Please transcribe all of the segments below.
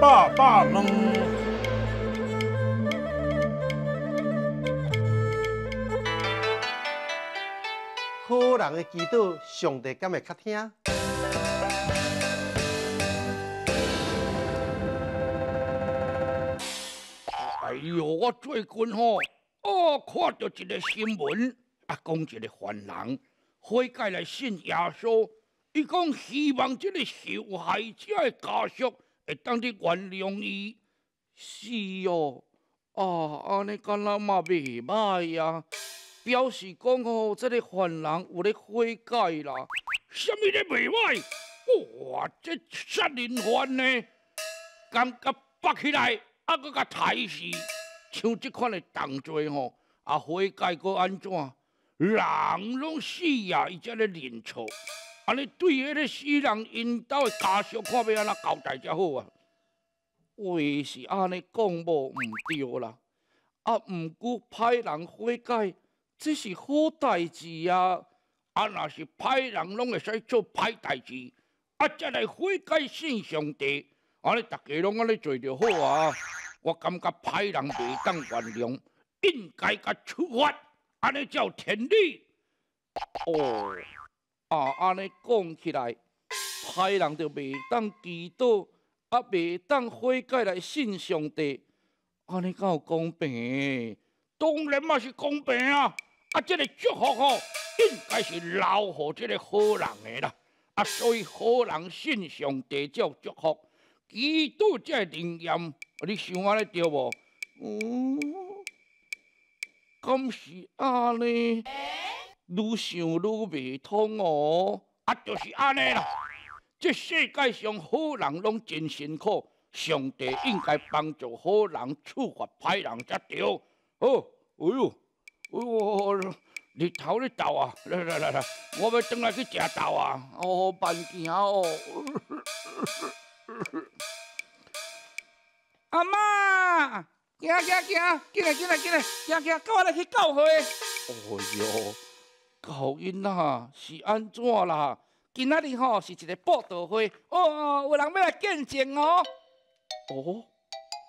爸爸们，好人的祈祷，上帝敢会较听。哎呦，我最近吼，哦，看到一个新闻，啊，讲一个凡人，飞过来信耶稣，伊讲希望这个受害者的家属。会当去原谅伊？是哦，啊，安尼干若嘛袂歹啊，表示讲哦，这个犯人有咧悔改啦。虾米咧袂歹？哇，这杀人犯呢，感觉绑起来，啊，搁佮杀死，像即款的动罪吼，啊悔改搁安怎？人拢死啊，伊即咧认错。安尼对迄个死人因兜的家属，看要安那交代才好啊！话是安尼讲无毋对啦，啊毋过歹人悔改，这是好代志啊！啊那是歹人拢会使做歹代志，啊才来悔改信上帝，安尼大家拢安尼做就好啊！我感觉歹人袂当原谅，应该甲处罚，安尼叫天理。哦。啊，安尼讲起来，歹人就未当祈祷，啊，未当悔改来信上帝，安尼有公平，当然嘛是公平啊！啊，这个祝福吼，应该是老和即个好人诶啦！啊，所以好人信上帝有祝福，祷才会灵验，你想安尼对无？嗯，咁是安尼。愈想愈未通哦，啊，就是安尼啦。这世界上好人拢真辛苦，上帝应该帮助好人，处罚歹人才对。哦，哎呦，日头咧到啊，来来来来，我要转来去食豆啊，哦，好办件哦。阿妈，行行行，进来进来进来，行行，跟我来去教会。哎哟。福音啦，是安怎啦？今仔日吼是一个报道会，哦，有人要来见证哦。哦，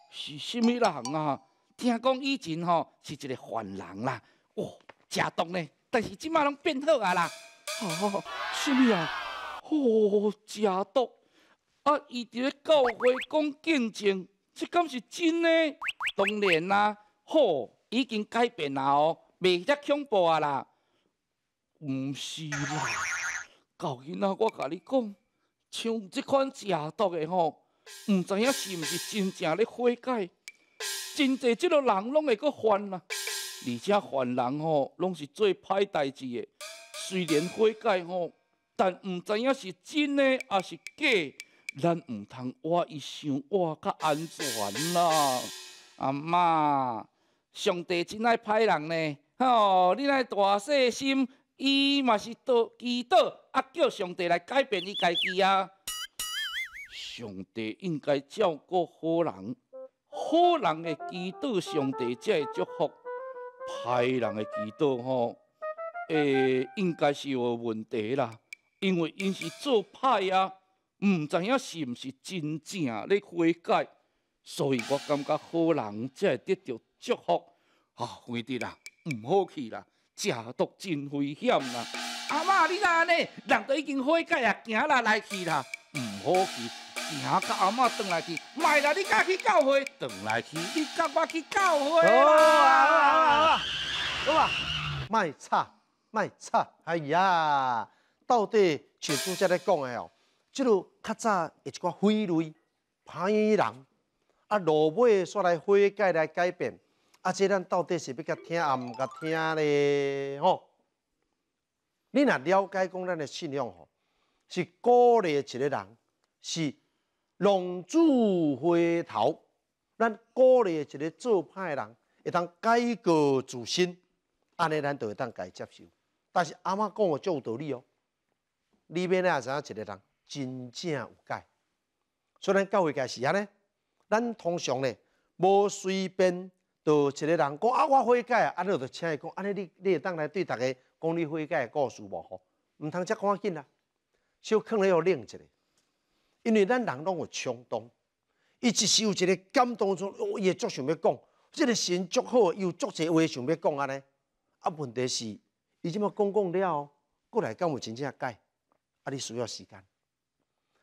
是甚物人啊，听讲以前吼是一个犯人啦，哦，邪毒呢？但是即卖拢变好啊啦。啊，甚物啊？哦，邪毒。啊，伊伫咧教会讲见证，即敢是真呢？当然啦，好，已经改变啦哦，袂遮恐怖啊啦。毋是啦，教今仔，我甲你讲，像即款邪毒的吼，毋知影是毋是真正咧悔改，真济即落人拢会阁犯啦，而且犯人吼拢是做歹代志的。虽然悔改吼，但毋知影是真的还是假，咱毋通活一生活较安全啦。阿妈，上帝真爱歹人呢，吼，你来大细心。伊嘛是到祈祷，啊叫上帝来改变伊家己啊。上帝应该照顾好人，好人的祈祷，上帝才会祝福。歹人的祈祷吼，诶，应该是有问题啦，因为因是做歹啊，毋知影是毋是真正咧悔改，所以我感觉好人才会得到祝福，啊，为啲啦，毋好去啦。食毒真危险啦！阿嬷，你那安尼，人都已经悔改也行啦，来去啦，唔好去。行甲阿嬷转来去，卖啦，你家去教会转来去，你跟我去教会啦。好啊，好啦好啦，好啦，唔好，唔好，唔好，唔好。唔好，唔到底好，唔好。唔好，唔好，唔好，唔好。唔好，唔好，唔好，唔好。唔好，唔啊！这咱到底是比较听啊？毋甲听咧，吼！你若了解讲咱的信仰吼，是鼓励一个人，是浪子回头，咱鼓励一个做歹人会当改过自新，安尼咱就会当改接受。但是阿妈讲的就有道理哦，里面咧也知啊，一个人真正有改。所以咱教会家是安尼，咱通常咧无随便。就一个人讲啊，我悔改啊，你著请伊讲，安尼你你会当来对大家讲你悔改的故事无吼，毋通遮赶紧啦，小囥咧要冷一下，因为咱人拢有冲动，伊一时有一个感动中，伊会足想要讲，即个神足好，又足侪话想要讲安尼。啊问题是，伊即么讲讲了，过来敢有真正改，啊你需要时间，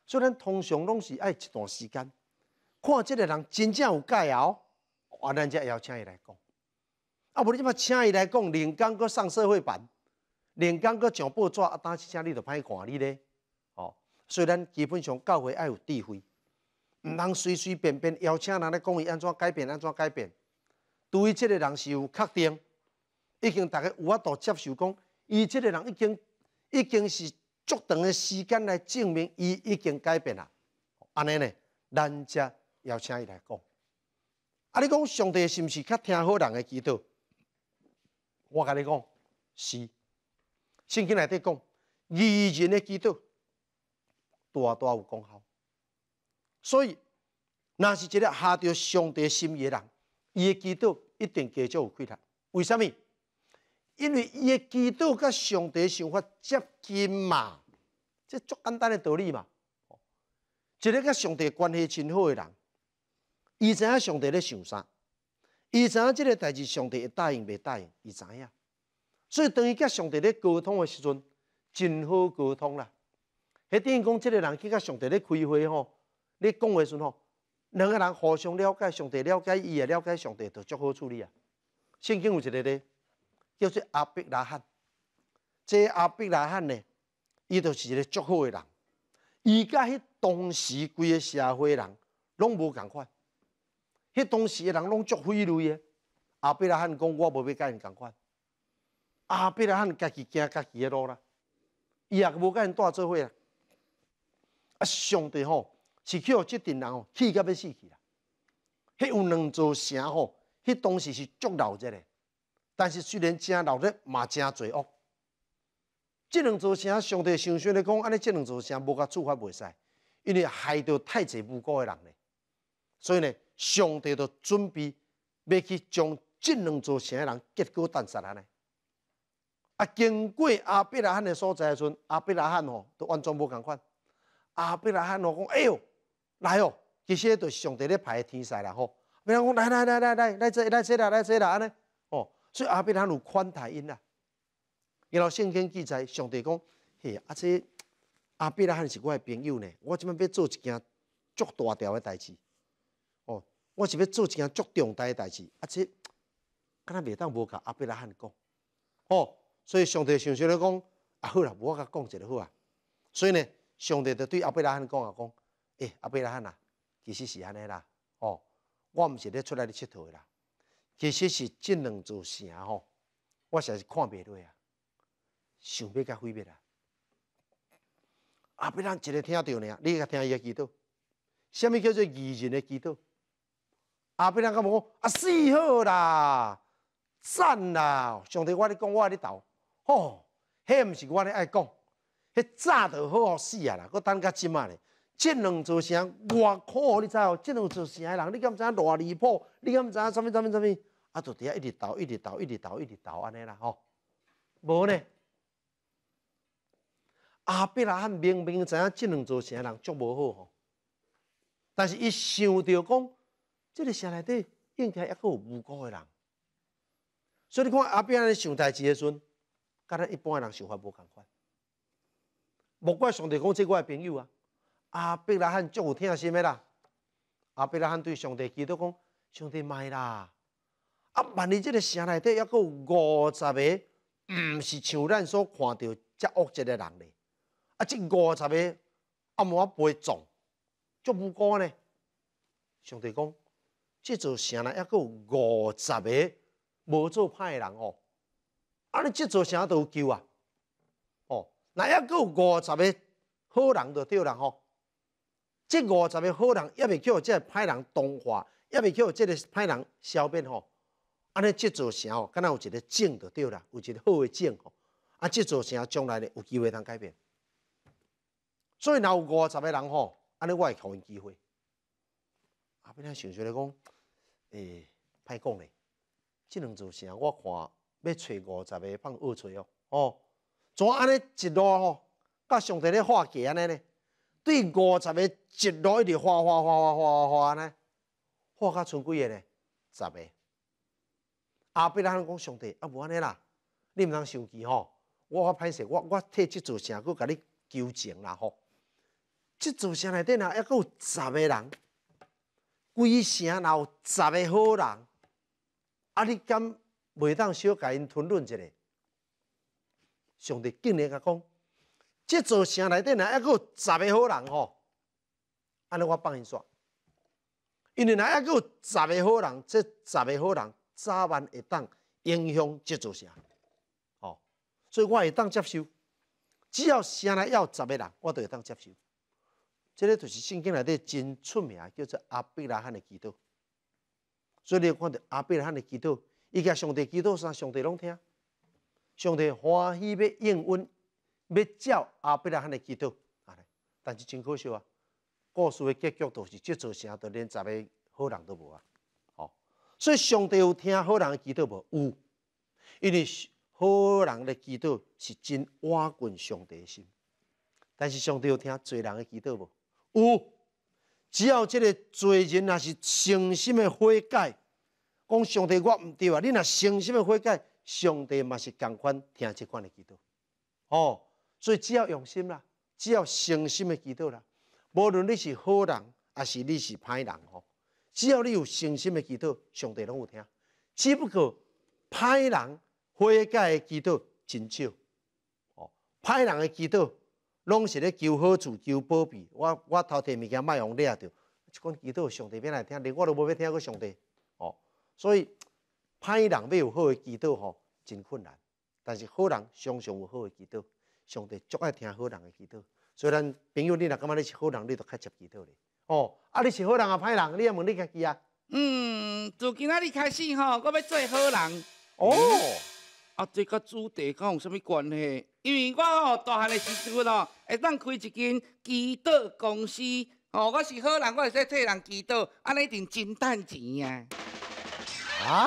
所以咱通常拢是爱一段时间，看即个人真正有改哦。啊，咱才邀请伊来讲，啊，无你嘛请伊来讲，连讲过上社会版，连讲过上报纸，啊，当时请你都歹看你咧，哦，虽然基本上教会爱有智慧，毋通随随便便邀请人来讲伊安怎改变，安怎改变，对即个人是有确定，已经逐个有法度接受讲，伊即个人已经已经是足长的时间来证明伊已经改变啊。安尼咧，咱才邀请伊来讲。啊！你讲上帝是毋是较听好人的祈祷？我甲你讲，是圣经内底讲，愚人的祈祷，大大有功效。所以，若是一个下着上帝心意的人，伊的祈祷一定加少有亏他。为什么？因为伊的祈祷甲上帝想法接近嘛，这足简单诶道理嘛。一个甲上帝关系真好的人。以前啊，上帝咧想啥？以前啊，这个代志，上帝答应袂答应，伊知影。所以当伊甲上帝咧沟通的时阵，真好沟通啦。迄等于讲，这个人去甲上帝咧开会吼，你讲话时吼，两个人互相了解，上帝了解伊也了解上帝就足好处理啊。圣经有一个咧，叫做阿伯拉罕。这阿伯拉罕呢，伊就是一个足好的人。伊甲迄当时规个社会人拢无共款。迄当时的人拢足飞类诶，阿伯拉罕讲我无要甲因共款，阿伯拉罕家己行家己诶路啦，伊也无甲因带做伙啦。啊，上帝吼，是去互即阵人吼，气甲要死去啦！迄有两座城吼，迄当时是足闹的咧，但是虽然真闹热，嘛真罪恶。即两座城，上帝想说咧讲，安尼即两座城无甲处罚袂使，因为害着太济无辜的人咧，所以呢。上帝都准备要去将这两座城的人结果弹杀来尼。啊，经过阿伯拉罕的所在时阵，阿伯拉罕吼都完全无共款。阿伯拉罕吼讲：“哎哟，来哦！”其实就上帝咧派天使啦吼，人讲：“来来来来来来这来这啦来这啦安尼。”哦，所以阿伯拉罕有宽大因啦。然后圣经记载，上帝讲：“嘿，阿这阿伯拉罕是我的朋友呢，我即摆要做一件足大条的代志。”我是要做一件足重大诶代志，啊，这敢若未当无甲阿伯拉罕讲，哦，所以上帝想想咧讲，啊，好啦，无我甲讲一个好啊，所以呢，上帝就对阿伯拉罕讲啊讲，诶，阿伯拉罕啊，其实是安尼啦，哦，我毋是咧出来咧佚佗啦，其实是即两座城吼，我实是看袂落啊，想要甲毁灭啊，阿伯拉罕一个听着呢你甲听伊诶祈祷，虾米叫做愚人诶祈祷？阿伯人讲我啊死好啦，赞啦！上帝我咧讲，我咧投，吼！迄毋是我咧爱讲，迄早得好哦，死啊啦！我等甲即麦咧，即两座城，我苦，你知哦，即两座城的人，你敢知知偌离谱？你敢不知什物什物什物？啊，就伫遐一直投，一直投，一直投，一直投，安尼啦，吼！无呢？阿伯人汉明明知影即两座城人足无好吼，但是伊想着讲。这个城内底应该还阁有无辜的人，所以你看阿伯咧想代志的时阵，甲咱一般的人想法无共款。无怪上帝讲这的朋友啊，阿伯拉汉足有听心的啦，阿伯拉汉对上帝基督讲，上帝卖啦。啊，万一这个城内底还阁有五十个毋是像咱所看到遮恶质的人咧，啊，这五十个阿莫背撞，足无辜的上帝讲。即座城内还有五十个无做歹的人哦，安尼即座城都有救啊！哦，那还有五十个好人就对了吼。即五十个好人抑未叫这个歹人同化，抑未叫这个歹人消灭吼。安尼即座城哦，敢若有一个正就对了，有一个好的正吼。啊！即座城将来呢有机会通改变。所以若有五十个人吼，尼我会给因机会。阿不，咱想出来讲，诶，歹讲咧，即两座城我看要揣五十个放恶十哦，哦，怎安尼一路吼，甲上帝咧化解安尼咧，对五十个一路一直化化化化化化安尼，化甲剩几个咧？十个。阿壁人讲上帝，啊无安尼啦，你毋通生气吼，我歹势，我我替即座城佫甲你求情啦吼，即座城内底若还阁有十个人。规城内十个好人，啊！你敢袂当小甲因吞论一下？上帝竟然甲讲，即座城内底人还有十个好人吼？安尼我帮因煞，因为人还有十个好人，即十个好人早晚会当影响即座城，哦，所以我会当接受，只要城内要十个人，我都会当接受。这个就是圣经内底真出名，叫做阿伯拉罕的祈祷。所以你看到阿伯拉罕的祈祷，伊甲上帝祈祷，上帝拢听，上帝欢喜要应允，要照阿伯拉罕的祈祷。但是真可惜啊！故事的结局就是这座城都连十个好人，都无啊！哦，所以上帝有听好人祈祷无？有，因为好人的祈祷是真瓦滚上帝的心。但是上帝有听罪人的祈祷无？有，只要这个罪人若是诚心的悔改，讲上帝，我毋对啊！你若诚心的悔改，上帝嘛是同款听这款的祈祷。哦，所以只要用心啦，只要诚心的祈祷啦，无论你是好人还是你是歹人哦，只要你有诚心的祈祷，上帝拢有听。只不过歹人悔改的祈祷真少哦，歹人的祈祷。拢是咧求好处、求宝贝，我我偷摕物件卖用，抓着，就讲祈祷上帝免来听，连我都无要听过上帝，哦，所以，歹人要有好诶祈祷吼，真困难，但是好人常常有好诶祈祷，上帝足爱听好人诶祈祷，所以咱朋友你若感觉你是好人，你都较接祈祷咧，哦，啊你是好人啊歹人，你也问你家己啊，嗯，从今仔日开始吼，我要做好人，哦。啊，这甲题德有啥物关系？因为我哦，大汉的时阵哦，会当开一间祈祷公司哦，我是好人，我会说替人祈祷，安尼一定真赚钱啊！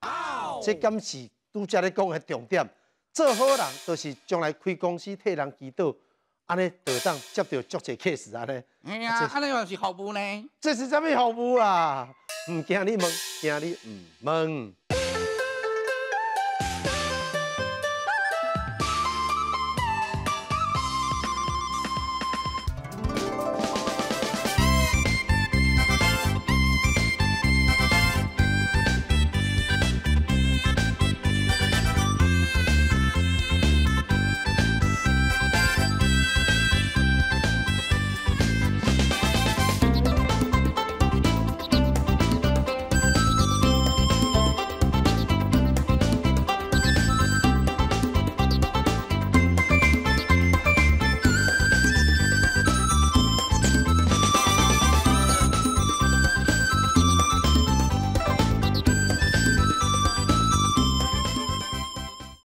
啊？这敢是拄家咧讲的重点？做好人就是将来开公司替人祈祷，安尼台当接到足侪 case 安尼。哎呀，安尼又是服务呢？这是啥物服务啊？唔惊你问，惊你唔问。